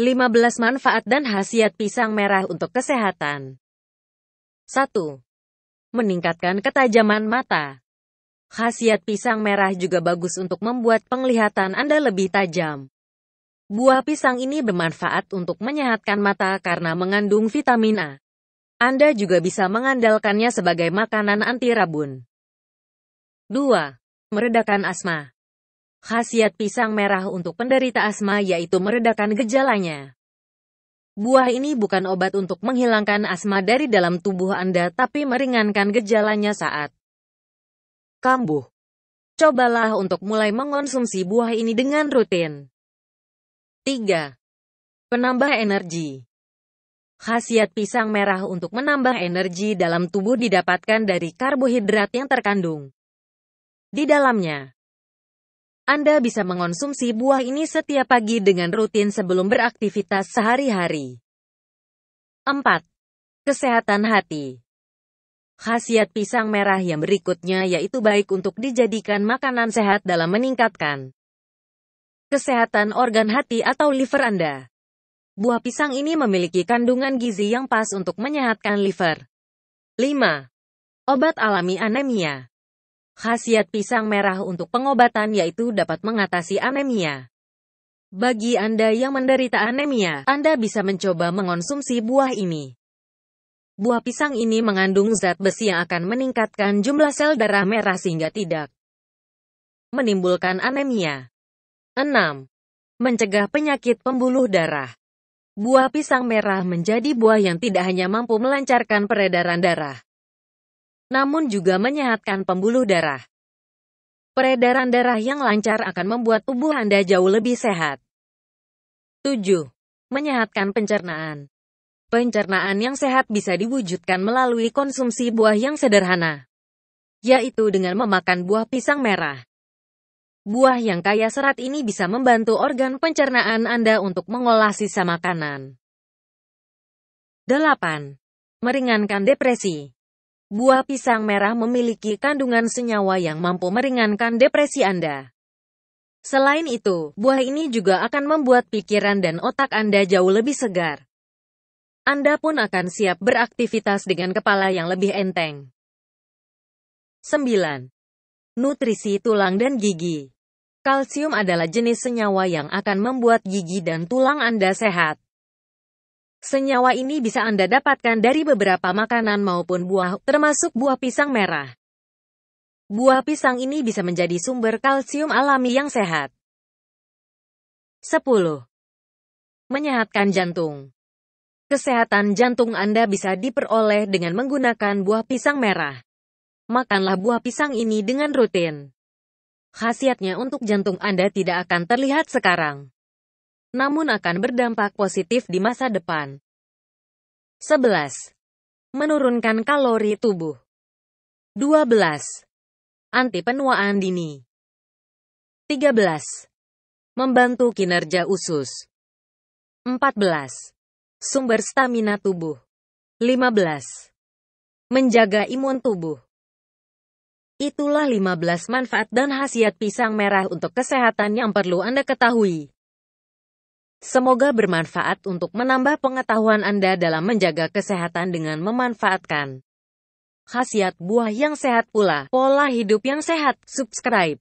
15 manfaat dan khasiat pisang merah untuk kesehatan. 1. Meningkatkan ketajaman mata. Khasiat pisang merah juga bagus untuk membuat penglihatan Anda lebih tajam. Buah pisang ini bermanfaat untuk menyehatkan mata karena mengandung vitamin A. Anda juga bisa mengandalkannya sebagai makanan anti rabun. 2. Meredakan asma. Khasiat pisang merah untuk penderita asma yaitu meredakan gejalanya. Buah ini bukan obat untuk menghilangkan asma dari dalam tubuh Anda tapi meringankan gejalanya saat kambuh. Cobalah untuk mulai mengonsumsi buah ini dengan rutin. 3. Penambah energi Khasiat pisang merah untuk menambah energi dalam tubuh didapatkan dari karbohidrat yang terkandung di dalamnya. Anda bisa mengonsumsi buah ini setiap pagi dengan rutin sebelum beraktivitas sehari-hari. 4. Kesehatan hati Khasiat pisang merah yang berikutnya yaitu baik untuk dijadikan makanan sehat dalam meningkatkan kesehatan organ hati atau liver Anda. Buah pisang ini memiliki kandungan gizi yang pas untuk menyehatkan liver. 5. Obat alami anemia Khasiat pisang merah untuk pengobatan yaitu dapat mengatasi anemia. Bagi Anda yang menderita anemia, Anda bisa mencoba mengonsumsi buah ini. Buah pisang ini mengandung zat besi yang akan meningkatkan jumlah sel darah merah sehingga tidak menimbulkan anemia. 6. Mencegah penyakit pembuluh darah. Buah pisang merah menjadi buah yang tidak hanya mampu melancarkan peredaran darah, namun juga menyehatkan pembuluh darah. Peredaran darah yang lancar akan membuat tubuh Anda jauh lebih sehat. 7. Menyehatkan pencernaan. Pencernaan yang sehat bisa diwujudkan melalui konsumsi buah yang sederhana, yaitu dengan memakan buah pisang merah. Buah yang kaya serat ini bisa membantu organ pencernaan Anda untuk mengolah sisa makanan. 8. Meringankan depresi. Buah pisang merah memiliki kandungan senyawa yang mampu meringankan depresi Anda. Selain itu, buah ini juga akan membuat pikiran dan otak Anda jauh lebih segar. Anda pun akan siap beraktivitas dengan kepala yang lebih enteng. 9. Nutrisi tulang dan gigi. Kalsium adalah jenis senyawa yang akan membuat gigi dan tulang Anda sehat. Senyawa ini bisa Anda dapatkan dari beberapa makanan maupun buah, termasuk buah pisang merah. Buah pisang ini bisa menjadi sumber kalsium alami yang sehat. 10. Menyehatkan jantung. Kesehatan jantung Anda bisa diperoleh dengan menggunakan buah pisang merah. Makanlah buah pisang ini dengan rutin. Khasiatnya untuk jantung Anda tidak akan terlihat sekarang namun akan berdampak positif di masa depan. 11. Menurunkan kalori tubuh. 12. Anti penuaan dini. 13. Membantu kinerja usus. 14. Sumber stamina tubuh. 15. Menjaga imun tubuh. Itulah 15 manfaat dan khasiat pisang merah untuk kesehatan yang perlu Anda ketahui. Semoga bermanfaat untuk menambah pengetahuan Anda dalam menjaga kesehatan dengan memanfaatkan khasiat buah yang sehat pula, pola hidup yang sehat. Subscribe.